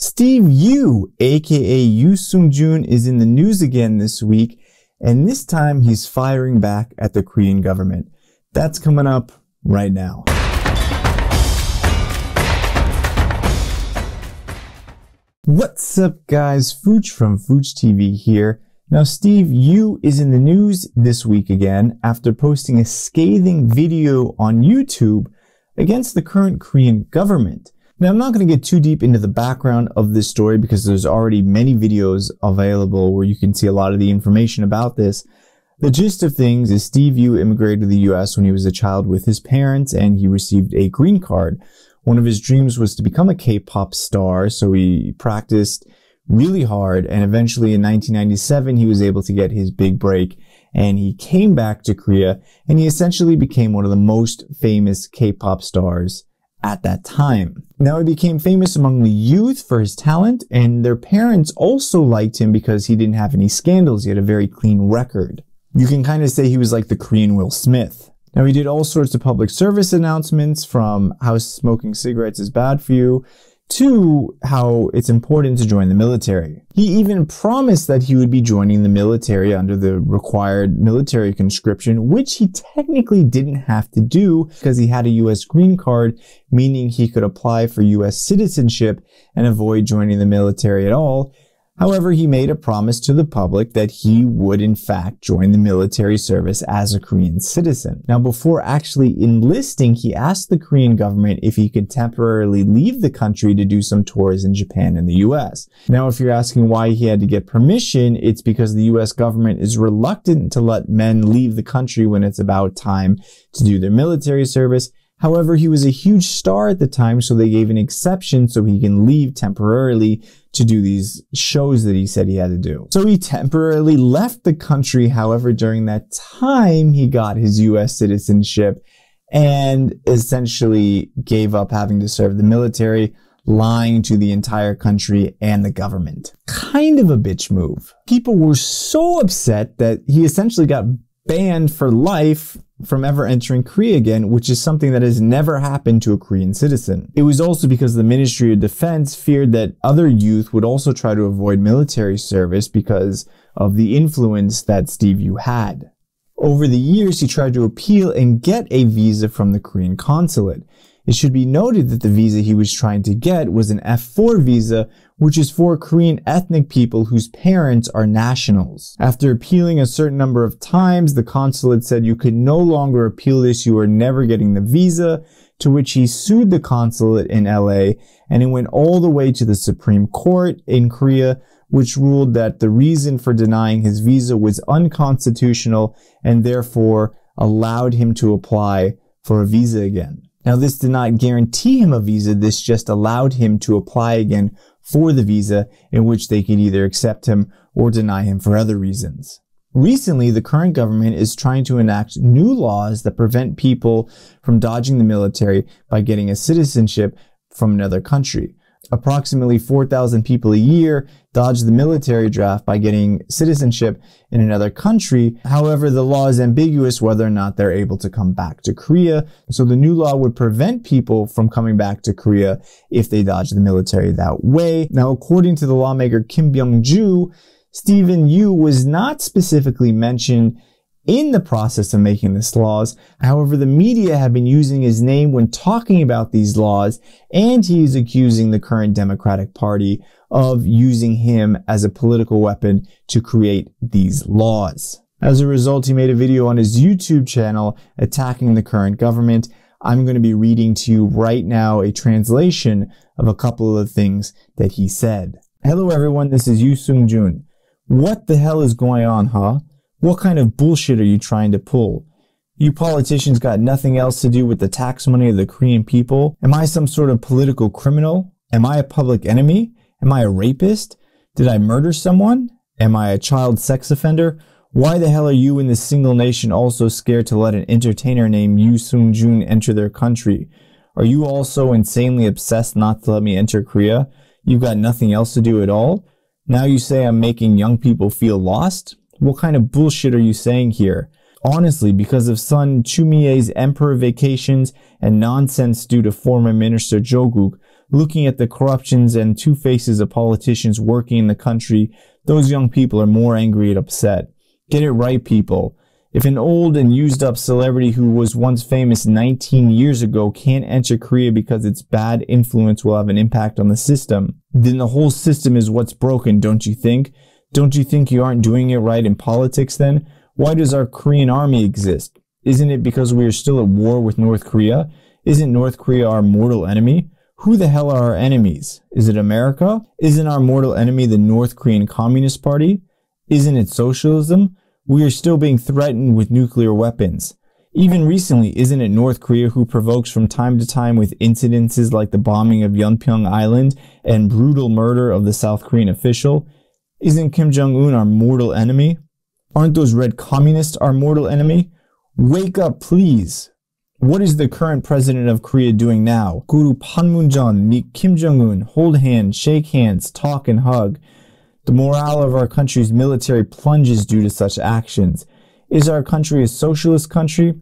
Steve Yu, aka Yu Sung Jun, is in the news again this week, and this time he's firing back at the Korean government. That's coming up right now. What's up guys, Fooch from Fooch TV here. Now Steve Yu is in the news this week again after posting a scathing video on YouTube against the current Korean government. Now, I'm not going to get too deep into the background of this story because there's already many videos available where you can see a lot of the information about this. The gist of things is Steve Yu immigrated to the US when he was a child with his parents and he received a green card. One of his dreams was to become a K-pop star, so he practiced really hard and eventually in 1997 he was able to get his big break and he came back to Korea and he essentially became one of the most famous K-pop stars at that time. Now he became famous among the youth for his talent, and their parents also liked him because he didn't have any scandals. He had a very clean record. You can kind of say he was like the Korean Will Smith. Now he did all sorts of public service announcements from how smoking cigarettes is bad for you to how it's important to join the military. He even promised that he would be joining the military under the required military conscription, which he technically didn't have to do because he had a US green card, meaning he could apply for US citizenship and avoid joining the military at all However, he made a promise to the public that he would in fact join the military service as a Korean citizen. Now, before actually enlisting, he asked the Korean government if he could temporarily leave the country to do some tours in Japan and the US. Now, if you're asking why he had to get permission, it's because the US government is reluctant to let men leave the country when it's about time to do their military service However, he was a huge star at the time, so they gave an exception so he can leave temporarily to do these shows that he said he had to do. So he temporarily left the country. However, during that time, he got his US citizenship and essentially gave up having to serve the military, lying to the entire country and the government. Kind of a bitch move. People were so upset that he essentially got banned for life from ever entering Korea again, which is something that has never happened to a Korean citizen. It was also because the Ministry of Defense feared that other youth would also try to avoid military service because of the influence that Steve Yu had. Over the years, he tried to appeal and get a visa from the Korean consulate. It should be noted that the visa he was trying to get was an F4 visa, which is for Korean ethnic people whose parents are nationals. After appealing a certain number of times, the consulate said you could no longer appeal this, you are never getting the visa, to which he sued the consulate in LA, and it went all the way to the Supreme Court in Korea, which ruled that the reason for denying his visa was unconstitutional and therefore allowed him to apply for a visa again. Now, this did not guarantee him a visa. This just allowed him to apply again for the visa in which they could either accept him or deny him for other reasons. Recently, the current government is trying to enact new laws that prevent people from dodging the military by getting a citizenship from another country approximately 4,000 people a year dodge the military draft by getting citizenship in another country. However, the law is ambiguous whether or not they're able to come back to Korea. So the new law would prevent people from coming back to Korea if they dodge the military that way. Now, according to the lawmaker Kim Byung-ju, Stephen Yu was not specifically mentioned in the process of making these laws. However, the media have been using his name when talking about these laws, and he is accusing the current Democratic Party of using him as a political weapon to create these laws. As a result, he made a video on his YouTube channel attacking the current government. I'm going to be reading to you right now a translation of a couple of things that he said. Hello everyone, this is Yoo Sung Jun. What the hell is going on, huh? What kind of bullshit are you trying to pull? You politicians got nothing else to do with the tax money of the Korean people? Am I some sort of political criminal? Am I a public enemy? Am I a rapist? Did I murder someone? Am I a child sex offender? Why the hell are you in this single nation also scared to let an entertainer named Yoo Sung Jun enter their country? Are you also insanely obsessed not to let me enter Korea? You've got nothing else to do at all? Now you say I'm making young people feel lost? What kind of bullshit are you saying here? Honestly, because of Sun Chumie's emperor vacations and nonsense due to former Minister Joguk, looking at the corruptions and two faces of politicians working in the country, those young people are more angry and upset. Get it right, people. If an old and used up celebrity who was once famous 19 years ago can't enter Korea because its bad influence will have an impact on the system, then the whole system is what's broken, don't you think? Don't you think you aren't doing it right in politics then? Why does our Korean army exist? Isn't it because we are still at war with North Korea? Isn't North Korea our mortal enemy? Who the hell are our enemies? Is it America? Isn't our mortal enemy the North Korean Communist Party? Isn't it socialism? We are still being threatened with nuclear weapons. Even recently, isn't it North Korea who provokes from time to time with incidences like the bombing of Yunpyong Island and brutal murder of the South Korean official? Isn't Kim Jong Un our mortal enemy? Aren't those red communists our mortal enemy? Wake up, please. What is the current president of Korea doing now? Guru Panmunjom, meet Kim Jong-un, hold hands, shake hands, talk and hug. The morale of our country's military plunges due to such actions. Is our country a socialist country?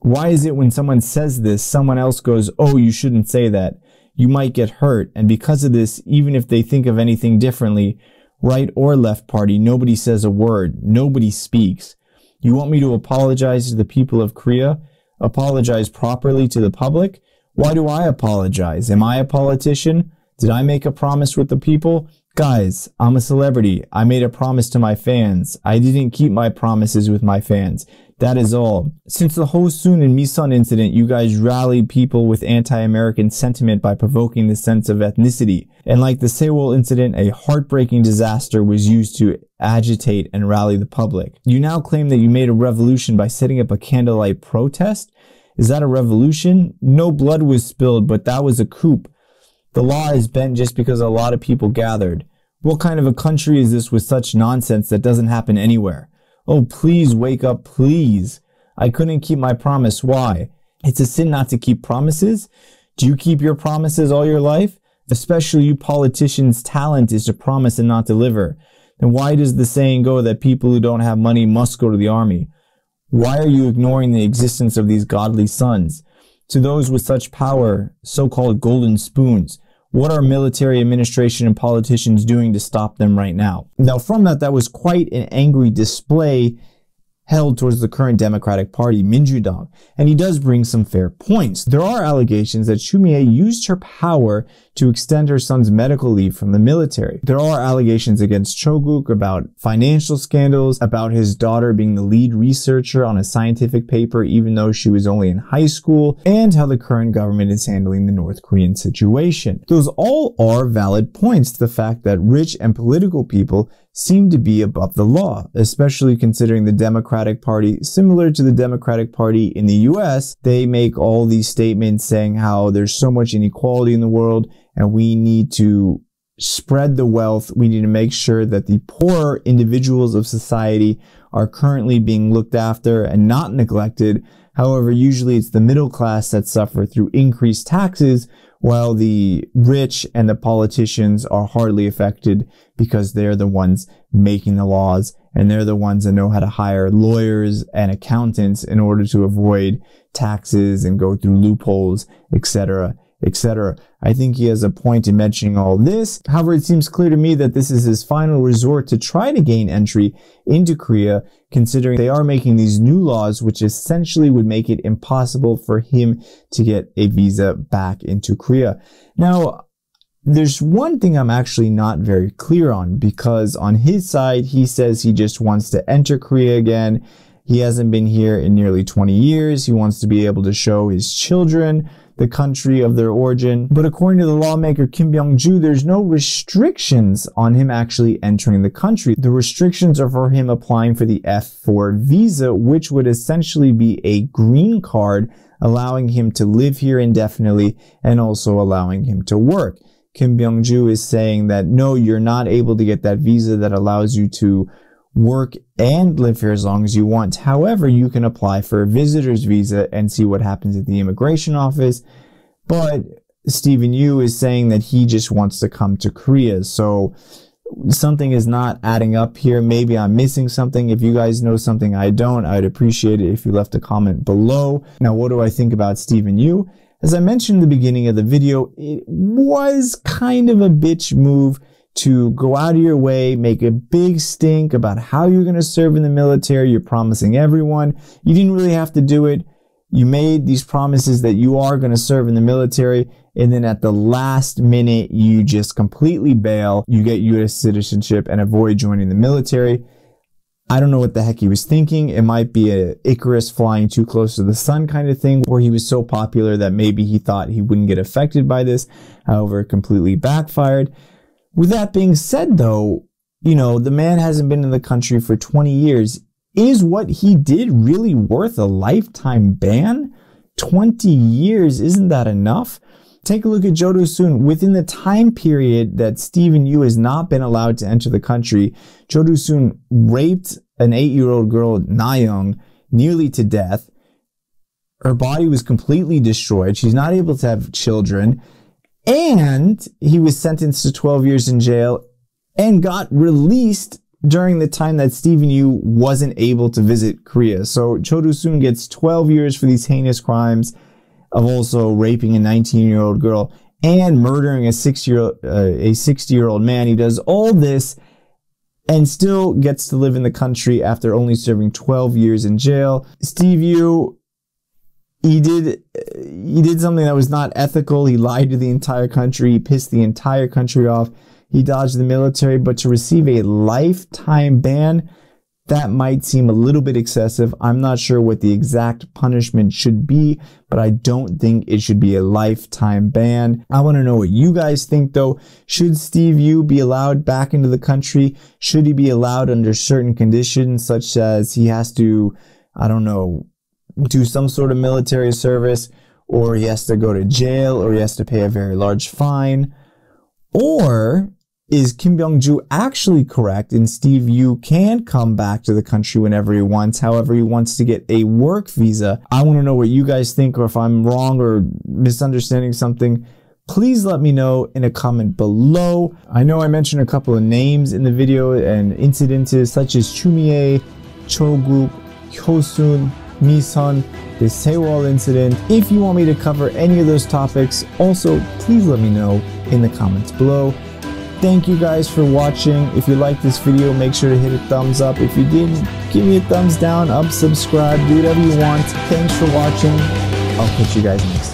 Why is it when someone says this, someone else goes, oh, you shouldn't say that. You might get hurt. And because of this, even if they think of anything differently, right or left party, nobody says a word. Nobody speaks. You want me to apologize to the people of Korea? Apologize properly to the public? Why do I apologize? Am I a politician? Did I make a promise with the people? Guys, I'm a celebrity. I made a promise to my fans. I didn't keep my promises with my fans. That is all. Since the Hosun and Misan incident, you guys rallied people with anti-American sentiment by provoking the sense of ethnicity. And like the Sewol incident, a heartbreaking disaster was used to agitate and rally the public. You now claim that you made a revolution by setting up a candlelight protest? Is that a revolution? No blood was spilled, but that was a coup. The law is bent just because a lot of people gathered. What kind of a country is this with such nonsense that doesn't happen anywhere? Oh, please wake up, please. I couldn't keep my promise. Why? It's a sin not to keep promises. Do you keep your promises all your life? Especially you politicians' talent is to promise and not deliver. Then why does the saying go that people who don't have money must go to the army? Why are you ignoring the existence of these godly sons? To those with such power, so-called golden spoons, what are military administration and politicians doing to stop them right now? Now, from that, that was quite an angry display held towards the current Democratic Party, Dong, and he does bring some fair points. There are allegations that Shumie used her power to extend her son's medical leave from the military. There are allegations against Choguk about financial scandals, about his daughter being the lead researcher on a scientific paper even though she was only in high school, and how the current government is handling the North Korean situation. Those all are valid points, the fact that rich and political people seem to be above the law, especially considering the Democratic Party, similar to the Democratic Party in the US, they make all these statements saying how there's so much inequality in the world and we need to spread the wealth. We need to make sure that the poor individuals of society are currently being looked after and not neglected. However, usually it's the middle class that suffer through increased taxes, while the rich and the politicians are hardly affected because they're the ones making the laws and they're the ones that know how to hire lawyers and accountants in order to avoid taxes and go through loopholes, etc etc. I think he has a point in mentioning all this. However, it seems clear to me that this is his final resort to try to gain entry into Korea, considering they are making these new laws, which essentially would make it impossible for him to get a visa back into Korea. Now, there's one thing I'm actually not very clear on because on his side, he says he just wants to enter Korea again. He hasn't been here in nearly 20 years. He wants to be able to show his children the country of their origin. But according to the lawmaker Kim Byung-ju, there's no restrictions on him actually entering the country. The restrictions are for him applying for the F4 visa, which would essentially be a green card, allowing him to live here indefinitely and also allowing him to work. Kim Byung-ju is saying that no, you're not able to get that visa that allows you to work and live here as long as you want. However, you can apply for a visitor's visa and see what happens at the immigration office. But Stephen Yu is saying that he just wants to come to Korea. So something is not adding up here. Maybe I'm missing something. If you guys know something I don't, I'd appreciate it if you left a comment below. Now, what do I think about Stephen Yu? As I mentioned in the beginning of the video, it was kind of a bitch move to go out of your way, make a big stink about how you're going to serve in the military. You're promising everyone. You didn't really have to do it. You made these promises that you are going to serve in the military. And then at the last minute, you just completely bail. You get U.S. citizenship and avoid joining the military. I don't know what the heck he was thinking. It might be a Icarus flying too close to the sun kind of thing, where he was so popular that maybe he thought he wouldn't get affected by this. However, completely backfired. With that being said, though, you know, the man hasn't been in the country for 20 years. Is what he did really worth a lifetime ban? 20 years, isn't that enough? Take a look at Jodo Soon. Within the time period that Stephen Yu has not been allowed to enter the country, Jodo Soon raped an eight-year-old girl, Nayoung, nearly to death. Her body was completely destroyed. She's not able to have children and he was sentenced to 12 years in jail and got released during the time that Stephen Yu wasn't able to visit Korea. So Cho Doo-soon gets 12 years for these heinous crimes of also raping a 19-year-old girl and murdering a 60-year-old uh, a 60-year-old man. He does all this and still gets to live in the country after only serving 12 years in jail. Steve Yu he did he did something that was not ethical. He lied to the entire country. He pissed the entire country off. He dodged the military, but to receive a lifetime ban, that might seem a little bit excessive. I'm not sure what the exact punishment should be, but I don't think it should be a lifetime ban. I want to know what you guys think though. Should Steve Yu be allowed back into the country? Should he be allowed under certain conditions such as he has to, I don't know, do some sort of military service, or he has to go to jail, or he has to pay a very large fine? Or is Kim Byung Ju actually correct? And Steve Yu can come back to the country whenever he wants, however, he wants to get a work visa. I want to know what you guys think, or if I'm wrong or misunderstanding something. Please let me know in a comment below. I know I mentioned a couple of names in the video and incidences such as Chumie, Choguk, Hyosun, Nissan, the Sewol incident. If you want me to cover any of those topics, also please let me know in the comments below. Thank you guys for watching. If you like this video, make sure to hit a thumbs up. If you didn't, give me a thumbs down, up, subscribe, do whatever you want. Thanks for watching. I'll catch you guys next time.